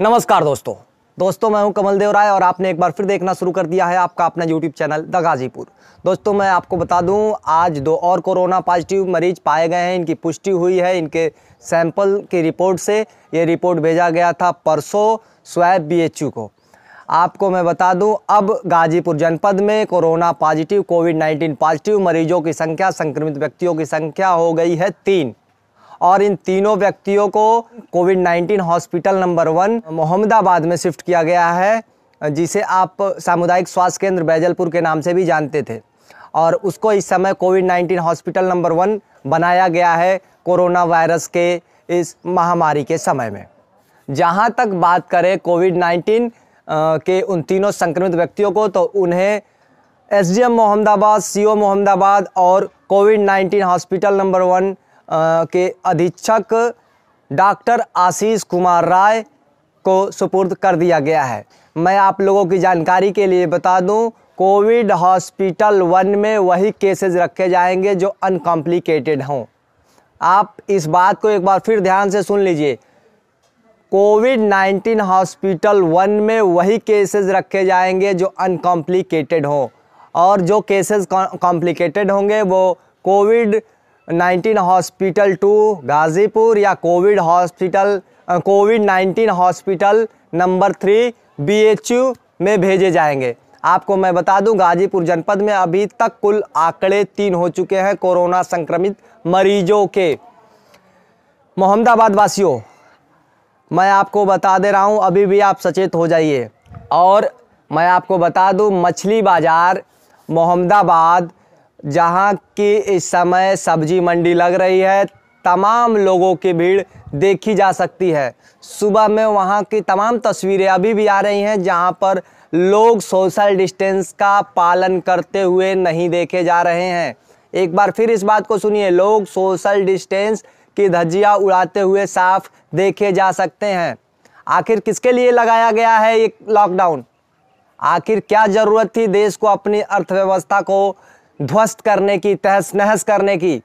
नमस्कार दोस्तों दोस्तों मैं हूं कमल देव राय और आपने एक बार फिर देखना शुरू कर दिया है आपका अपना यूट्यूब चैनल द गाजीपुर दोस्तों मैं आपको बता दूं आज दो और कोरोना पॉजिटिव मरीज पाए गए हैं इनकी पुष्टि हुई है इनके सैंपल की रिपोर्ट से ये रिपोर्ट भेजा गया था परसों स्वैब यू को आपको मैं बता दूं अब गाजीपुर जनपद में कोरोना पॉजिटिव कोविड 19 पॉजिटिव मरीजों की संख्या संक्रमित व्यक्तियों की संख्या हो गई है तीन और इन तीनों व्यक्तियों को COVID 19 hospital number one Mohammadabad में शिफ्ट किया गया है जिसे आप सामुदायिक स्वास्थ्य केंद्र बैजलपुर के नाम से भी जानते थे और उसको इस समय कोविड 19 हॉस्पिटल नंबर वन बनाया गया है कोरोना वायरस के इस महामारी के समय में जहाँ तक बात करें कोविड 19 के उन तीनों संक्रमित व्यक्तियों को तो उन्हें S D M Mohammadabad C O Mohammadabad और कोविड 19 हॉस्पिटल नंबर वन के अधीक्षक डॉक्टर आशीष कुमार राय को सुपुर्द कर दिया गया है मैं आप लोगों की जानकारी के लिए बता दूं कोविड हॉस्पिटल वन में वही केसेस रखे जाएंगे जो अनकॉम्प्लिकेटेड हों आप इस बात को एक बार फिर ध्यान से सुन लीजिए कोविड नाइन्टीन हॉस्पिटल वन में वही केसेस रखे जाएंगे जो अनकॉम्प्लिकेटेड हों और जो केसेस कॉम्प्लिकेटेड होंगे वो COVID nineteen hospital two Ghazipur या COVID hospital COVID nineteen hospital number three B में भेजे जाएंगे आपको मैं बता दूं गाजीपुर जनपद में अभी तक कुल आंकड़े तीन हो चुके हैं कोरोना संक्रमित मरीजों के मोहम्मदाबाद वासियों मैं आपको बता दे रहा हूं अभी भी आप सचेत हो जाइए और मैं आपको बता दूं मछली बाज़ार मोहम्मदाबाद जहां की इस समय सब्जी मंडी लग रही है तमाम लोगों की भीड़ देखी जा सकती है सुबह में वहां की तमाम तस्वीरें अभी भी आ रही हैं जहां पर लोग सोशल डिस्टेंस का पालन करते हुए नहीं देखे जा रहे हैं एक बार फिर इस बात को सुनिए लोग सोशल डिस्टेंस की धज्जियाँ उड़ाते हुए साफ देखे जा सकते हैं आखिर किसके लिए लगाया गया है ये लॉकडाउन आखिर क्या ज़रूरत थी देश को अपनी अर्थव्यवस्था को ध्वस्त करने की तहस नहस करने की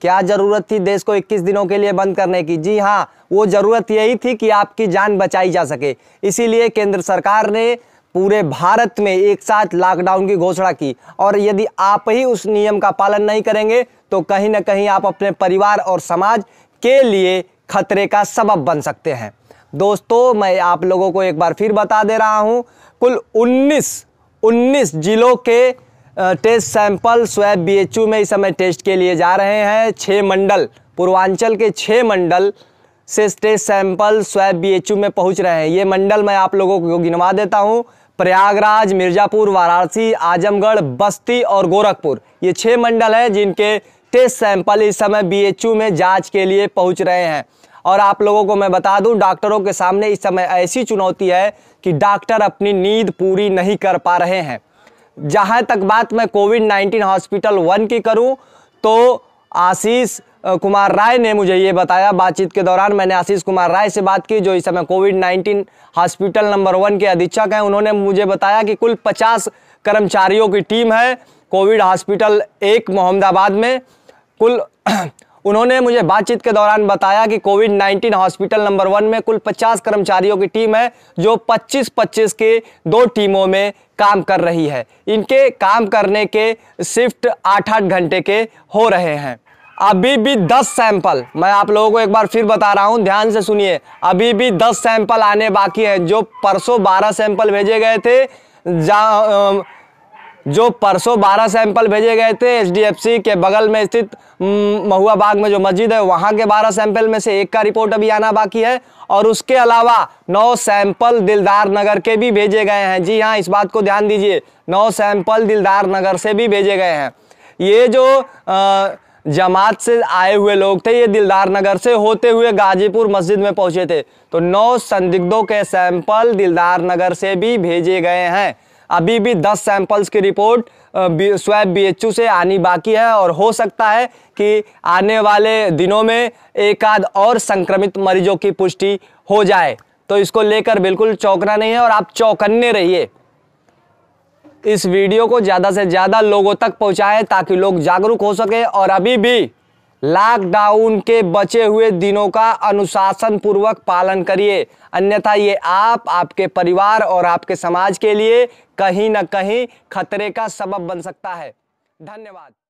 क्या ज़रूरत थी देश को 21 दिनों के लिए बंद करने की जी हाँ वो ज़रूरत यही थी कि आपकी जान बचाई जा सके इसीलिए केंद्र सरकार ने पूरे भारत में एक साथ लॉकडाउन की घोषणा की और यदि आप ही उस नियम का पालन नहीं करेंगे तो कहीं ना कहीं आप अपने परिवार और समाज के लिए खतरे का सबब बन सकते हैं दोस्तों मैं आप लोगों को एक बार फिर बता दे रहा हूँ कुल 19 19 जिलों के टेस्ट सैंपल स्वैब बीएचयू में इस समय टेस्ट के लिए जा रहे हैं छः मंडल पूर्वांचल के छः मंडल से टेस्ट सैंपल स्वैब बीएचयू में पहुंच रहे हैं ये मंडल मैं आप लोगों को गिनवा देता हूं प्रयागराज मिर्जापुर वाराणसी आजमगढ़ बस्ती और गोरखपुर ये छः मंडल हैं जिनके टेस्ट सैंपल इस समय बीएचयू में जाँच के लिए पहुँच रहे हैं और आप लोगों को मैं बता दूं डॉक्टरों के सामने इस समय ऐसी चुनौती है कि डॉक्टर अपनी नींद पूरी नहीं कर पा रहे हैं जहाँ तक बात मैं कोविड नाइन्टीन हॉस्पिटल वन की करूँ तो आशीष कुमार राय ने मुझे ये बताया बातचीत के दौरान मैंने आशीष कुमार राय से बात की जो इस समय COVID nineteen hospital number one के अधीक्षक हैं उन्होंने मुझे बताया कि कुल पचास कर्मचारियों की टीम है कोविड हॉस्पिटल एक मोहम्मदाबाद में कुल उन्होंने मुझे बातचीत के दौरान बताया कि कोविड 19 हॉस्पिटल नंबर वन में कुल 50 कर्मचारियों की टीम है जो 25-25 के दो टीमों में काम कर रही है इनके काम करने के शिफ्ट आठ आठ घंटे के हो रहे हैं अभी भी 10 सैंपल मैं आप लोगों को एक बार फिर बता रहा हूं ध्यान से सुनिए अभी भी 10 सैंपल आने बाकी हैं जो परसों 12 सैंपल भेजे गए थे जहाँ जो परसों बारह सैंपल भेजे गए थे एचडीएफसी के बगल में स्थित महुआ बाग में जो मस्जिद है वहाँ के बारह सैंपल में से एक का रिपोर्ट अभी आना बाकी है और उसके अलावा नौ सैंपल दिलदार नगर के भी भेजे गए हैं जी हाँ इस बात को ध्यान दीजिए नौ सैंपल दिलदार नगर से भी भेजे गए हैं ये जो आ, जमात से आए हुए लोग थे ये दिलदार नगर से होते हुए गाजीपुर मस्जिद में पहुंचे थे तो नौ संदिग्धों के सैंपल दिलदार नगर से भी भेजे गए हैं अभी भी 10 सैंपल्स की रिपोर्ट स्वैब बीएचयू से आनी बाकी है और हो सकता है कि आने वाले दिनों में एक आध और संक्रमित मरीजों की पुष्टि हो जाए तो इसको लेकर बिल्कुल चौंकना नहीं है और आप चौकन्ने रहिए इस वीडियो को ज़्यादा से ज़्यादा लोगों तक पहुँचाएं ताकि लोग जागरूक हो सके और अभी भी लॉकडाउन के बचे हुए दिनों का अनुशासन पूर्वक पालन करिए अन्यथा ये आप आपके परिवार और आपके समाज के लिए कहीं ना कहीं खतरे का सबब बन सकता है धन्यवाद